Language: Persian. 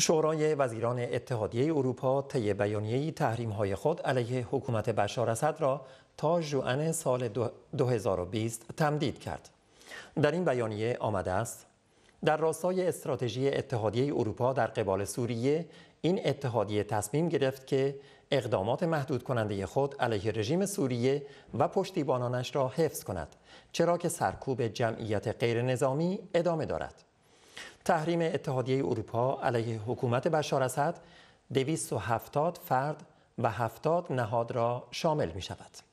شورای وزیران اتحادیه اروپا طی بیانیه‌ای تحریم‌های خود علیه حکومت بشار اسد را تا ژوئن سال 2020 تمدید کرد. در این بیانیه آمده است در راستای استراتژی اتحادیه اروپا در قبال سوریه این اتحادیه تصمیم گرفت که اقدامات محدود کننده خود علیه رژیم سوریه و پشتیبانانش را حفظ کند چرا که سرکوب جمعیت غیرنظامی ادامه دارد تحریم اتحادیه اروپا علیه حکومت بشار اسد 270 فرد و 70 نهاد را شامل می شود.